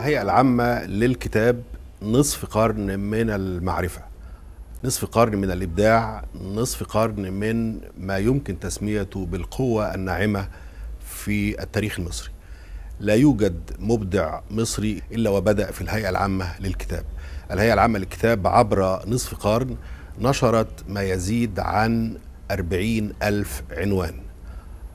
الهيئة العامة للكتاب نصف قرن من المعرفة نصف قرن من الإبداع نصف قرن من ما يمكن تسميته بالقوة الناعمة في التاريخ المصري لا يوجد مبدع مصري إلا وبدأ في الهيئة العامة للكتاب الهيئة العامة للكتاب عبر نصف قرن نشرت ما يزيد عن أربعين ألف عنوان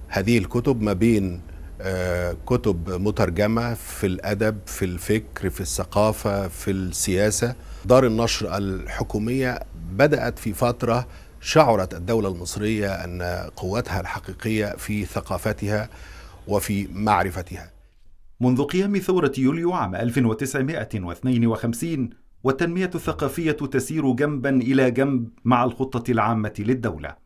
هذه الكتب ما بين آه، كتب مترجمة في الأدب في الفكر في الثقافة في السياسة دار النشر الحكومية بدأت في فترة شعرت الدولة المصرية أن قوتها الحقيقية في ثقافتها وفي معرفتها منذ قيام ثورة يوليو عام 1952 والتنمية الثقافية تسير جنبا إلى جنب مع الخطة العامة للدولة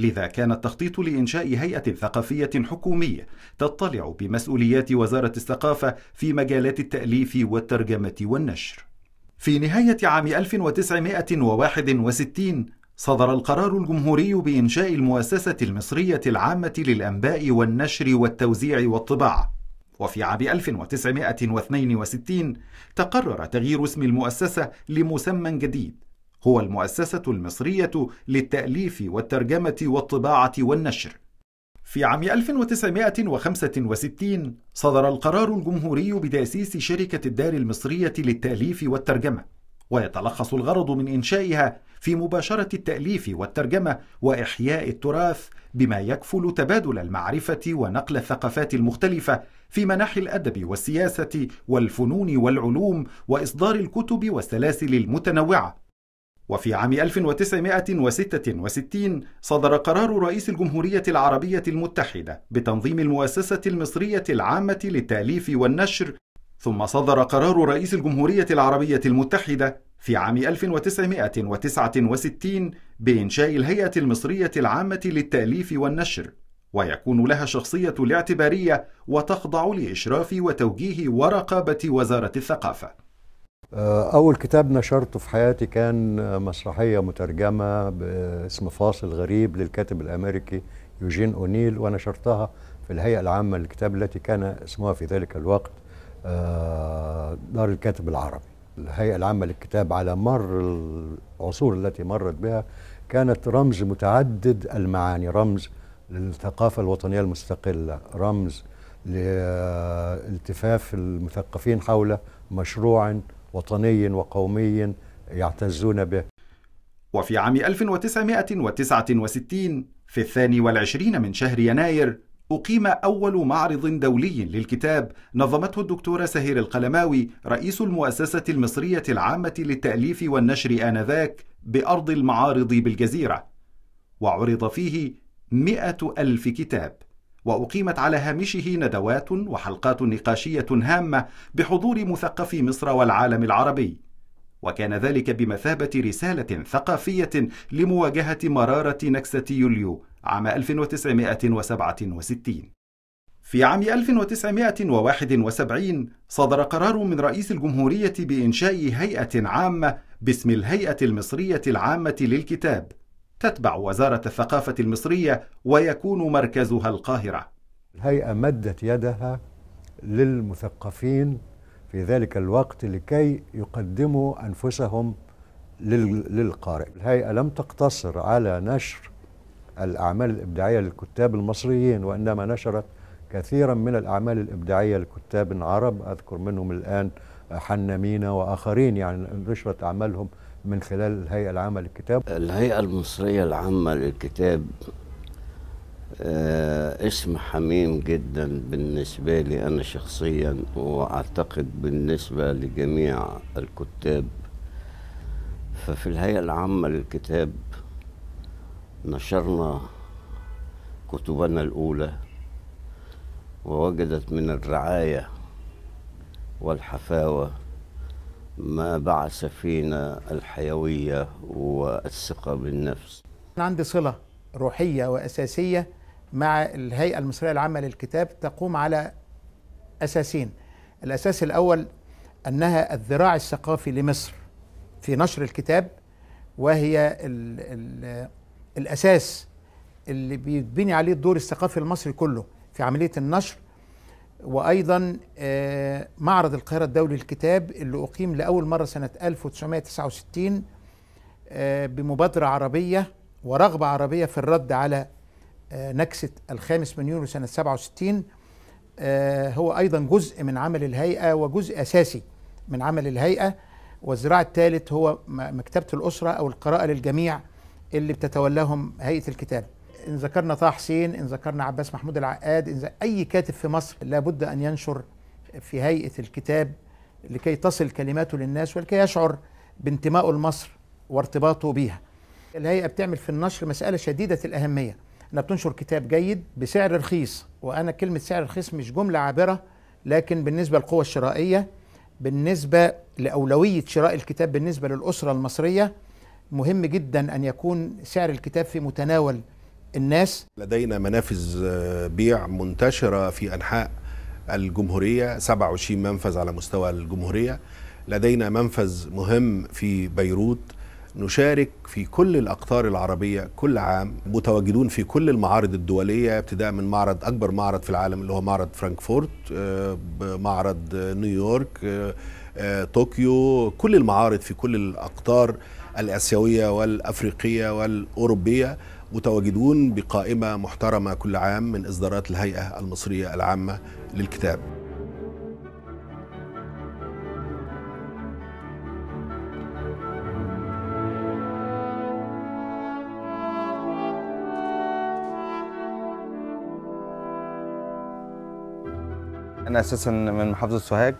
لذا كان التخطيط لإنشاء هيئة ثقافية حكومية تطلع بمسؤوليات وزارة الثقافة في مجالات التأليف والترجمة والنشر. في نهاية عام 1961 صدر القرار الجمهوري بإنشاء المؤسسة المصرية العامة للأنباء والنشر والتوزيع والطباعة. وفي عام 1962 تقرر تغيير اسم المؤسسة لمسمى جديد هو المؤسسة المصرية للتأليف والترجمة والطباعة والنشر. في عام 1965 صدر القرار الجمهوري بتأسيس شركة الدار المصرية للتأليف والترجمة، ويتلخص الغرض من إنشائها في مباشرة التأليف والترجمة وإحياء التراث بما يكفل تبادل المعرفة ونقل الثقافات المختلفة في مناحي الأدب والسياسة والفنون والعلوم وإصدار الكتب والسلاسل المتنوعة وفي عام 1966 صدر قرار رئيس الجمهورية العربية المتحدة بتنظيم المؤسسة المصرية العامة للتأليف والنشر ثم صدر قرار رئيس الجمهورية العربية المتحدة في عام 1969 بإنشاء الهيئة المصرية العامة للتأليف والنشر ويكون لها شخصية الاعتبارية وتخضع لإشراف وتوجيه ورقابة وزارة الثقافة آه، أول كتاب نشرته في حياتي كان مسرحية مترجمة باسم فاصل غريب للكاتب الأمريكي يوجين أونيل ونشرتها في الهيئة العامة للكتاب التي كان اسمها في ذلك الوقت آه، دار الكاتب العربي الهيئة العامة للكتاب على مر العصور التي مرت بها كانت رمز متعدد المعاني رمز للثقافة الوطنية المستقلة رمز لالتفاف المثقفين حول مشروع وطني وقومي يعتزون به وفي عام 1969 في الثاني والعشرين من شهر يناير أقيم أول معرض دولي للكتاب نظمته الدكتورة سهير القلماوي رئيس المؤسسة المصرية العامة للتأليف والنشر آنذاك بأرض المعارض بالجزيرة وعرض فيه مئة ألف كتاب وأقيمت على هامشه ندوات وحلقات نقاشية هامة بحضور مثقفي مصر والعالم العربي وكان ذلك بمثابة رسالة ثقافية لمواجهة مرارة نكسة يوليو عام 1967 في عام 1971 صدر قرار من رئيس الجمهورية بإنشاء هيئة عامة باسم الهيئة المصرية العامة للكتاب تتبع وزارة الثقافة المصرية ويكون مركزها القاهرة الهيئة مدت يدها للمثقفين في ذلك الوقت لكي يقدموا أنفسهم للقارئ الهيئة لم تقتصر على نشر الأعمال الإبداعية للكتاب المصريين وإنما نشرت كثيرا من الأعمال الإبداعية لكتاب عرب أذكر منهم الآن حنا مينا واخرين يعني نشرت اعمالهم من خلال الهيئه العامه للكتاب الهيئه المصريه العامه للكتاب آه، اسم حميم جدا بالنسبه لي انا شخصيا واعتقد بالنسبه لجميع الكتاب ففي الهيئه العامه للكتاب نشرنا كتبنا الاولى ووجدت من الرعايه والحفاوة ما بعث فينا الحيوية والثقة بالنفس عندي صلة روحية وأساسية مع الهيئة المصرية العامة للكتاب تقوم على أساسين الأساس الأول أنها الذراع الثقافي لمصر في نشر الكتاب وهي الـ الـ الأساس اللي بيتبني عليه الدور الثقافي المصري كله في عملية النشر وايضا آه، معرض القاهره الدولي للكتاب اللي اقيم لاول مره سنه 1969 آه، بمبادره عربيه ورغبه عربيه في الرد على آه، نكسه الخامس من يونيو سنه 67 هو ايضا جزء من عمل الهيئه وجزء اساسي من عمل الهيئه والذراع الثالث هو مكتبه الاسره او القراءه للجميع اللي بتتولاهم هيئه الكتاب ان ذكرنا طه حسين ان ذكرنا عباس محمود العقاد إن اي كاتب في مصر لابد ان ينشر في هيئه الكتاب لكي تصل كلماته للناس ولكي يشعر بانتمائه لمصر وارتباطه بيها الهيئه بتعمل في النشر مساله شديده الاهميه انها بتنشر كتاب جيد بسعر رخيص وانا كلمه سعر رخيص مش جمله عابره لكن بالنسبه للقوه الشرائيه بالنسبه لاولويه شراء الكتاب بالنسبه للاسره المصريه مهم جدا ان يكون سعر الكتاب في متناول الناس لدينا منافذ آه، بيع منتشرة في أنحاء الجمهورية 27 منفذ على مستوى الجمهورية لدينا منفذ مهم في بيروت نشارك في كل الأقطار العربية كل عام متواجدون في كل المعارض الدولية ابتداء من معرض أكبر معرض في العالم اللي هو معرض فرانكفورت آه، معرض آه، نيويورك طوكيو كل المعارض في كل الأقطار الآسيوية والأفريقية والأوروبية متواجدون بقائمة محترمة كل عام من إصدارات الهيئة المصرية العامة للكتاب أنا أساسا من محافظة سوهاج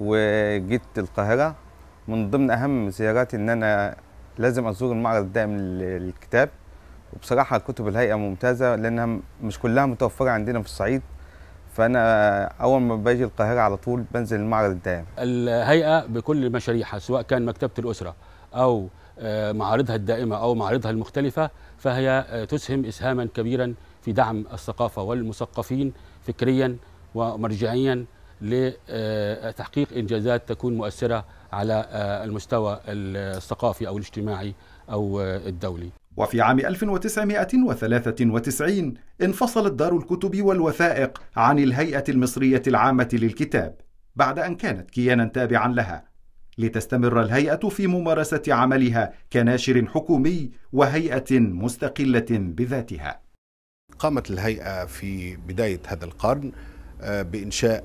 وجيت القاهرة من ضمن أهم زياراتي إن أنا لازم أزور المعرض الدائم للكتاب وبصراحه كتب الهيئه ممتازه لانها مش كلها متوفره عندنا في الصعيد فانا اول ما باجي القاهره على طول بنزل المعرض الدائم الهيئه بكل مشاريعها سواء كان مكتبه الاسره او آه، معارضها الدائمه او معارضها المختلفه فهي آه، تسهم اسهاما كبيرا في دعم الثقافه والمثقفين فكريا ومرجعيا لتحقيق آه، انجازات تكون مؤثره على المستوى الثقافي او الاجتماعي او الدولي وفي عام 1993 انفصلت دار الكتب والوثائق عن الهيئة المصرية العامة للكتاب بعد أن كانت كيانا تابعا لها لتستمر الهيئة في ممارسة عملها كناشر حكومي وهيئة مستقلة بذاتها. قامت الهيئة في بداية هذا القرن آه، بإنشاء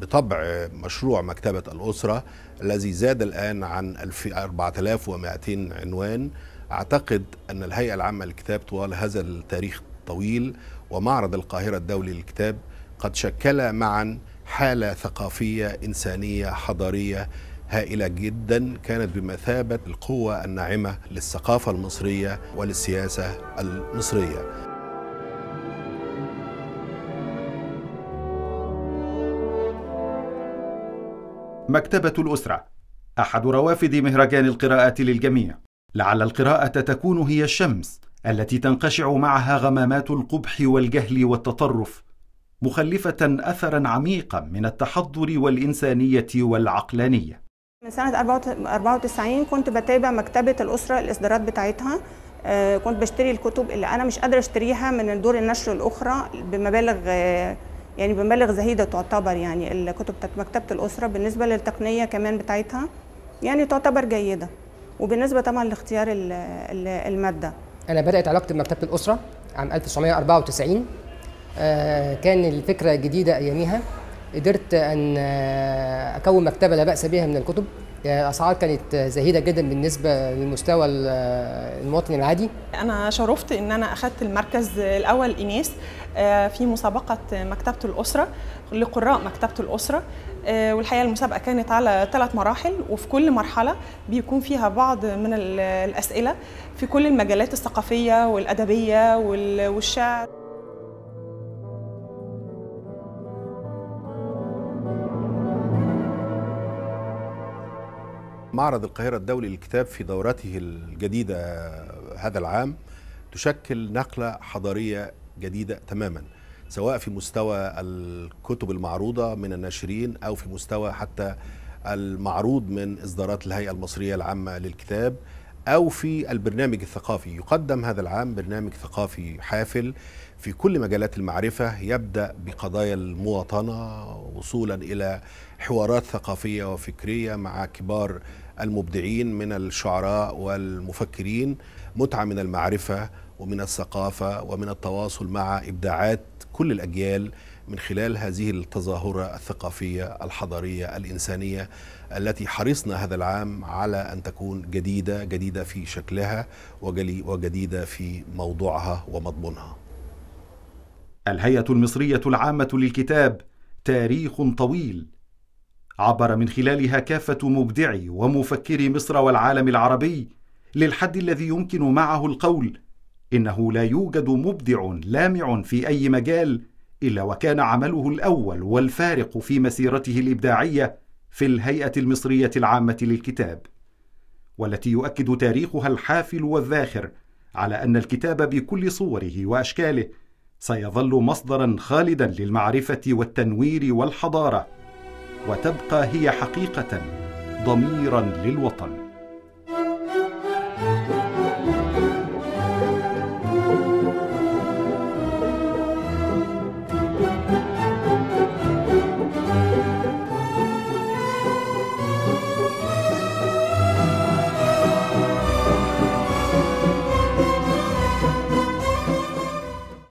بطبع مشروع مكتبة الأسرة الذي زاد الآن عن 4200 عنوان أعتقد أن الهيئة العامة للكتاب طوال هذا التاريخ الطويل ومعرض القاهرة الدولي للكتاب قد شكل معا حالة ثقافية إنسانية حضارية هائلة جدا كانت بمثابة القوة الناعمة للثقافة المصرية وللسياسة المصرية مكتبة الأسرة أحد روافد مهرجان القراءات للجميع لعل القراءه تكون هي الشمس التي تنقشع معها غمامات القبح والجهل والتطرف مخلفه اثرا عميقا من التحضر والانسانيه والعقلانيه من سنه 94 كنت بتابع مكتبه الاسره الاصدارات بتاعتها آه، كنت بشتري الكتب اللي انا مش قادره اشتريها من دور النشر الاخرى بمبالغ يعني بمبالغ زهيده تعتبر يعني الكتب بتاعت مكتبه الاسره بالنسبه للتقنيه كمان بتاعتها يعني تعتبر جيده وبالنسبه طبعا لاختيار الماده انا بدات علاقتي بمكتبه الاسره عام 1994 آه، كان الفكره جديده اياميها قدرت ان آه، اكون مكتبه لا باس بها من الكتب الاسعار آه، كانت زهيده جدا بالنسبه للمستوى آه، المواطن العادي انا شرفت ان انا اخذت المركز الاول ايناس آه، في مسابقه مكتبه الاسره لقراء مكتبه الاسره والحقيقه المسابقه كانت على ثلاث مراحل وفي كل مرحله بيكون فيها بعض من الاسئله في كل المجالات الثقافيه والادبيه والشعر معرض القاهرة الدولي للكتاب في دورته الجديدة هذا العام تشكل نقلة حضارية جديدة تماما سواء في مستوى الكتب المعروضة من الناشرين أو في مستوى حتى المعروض من إصدارات الهيئة المصرية العامة للكتاب أو في البرنامج الثقافي يقدم هذا العام برنامج ثقافي حافل في كل مجالات المعرفة يبدأ بقضايا المواطنة وصولا إلى حوارات ثقافية وفكرية مع كبار المبدعين من الشعراء والمفكرين متعة من المعرفة ومن الثقافة ومن التواصل مع إبداعات كل الأجيال من خلال هذه التظاهرة الثقافية الحضارية الإنسانية التي حرصنا هذا العام على أن تكون جديدة جديدة في شكلها وجديدة في موضوعها ومضمونها الهيئة المصرية العامة للكتاب تاريخ طويل عبر من خلالها كافه مبدعي ومفكري مصر والعالم العربي للحد الذي يمكن معه القول انه لا يوجد مبدع لامع في اي مجال الا وكان عمله الاول والفارق في مسيرته الابداعيه في الهيئه المصريه العامه للكتاب والتي يؤكد تاريخها الحافل والذاخر على ان الكتاب بكل صوره واشكاله سيظل مصدرا خالدا للمعرفه والتنوير والحضاره وتبقى هي حقيقه ضميرا للوطن thank you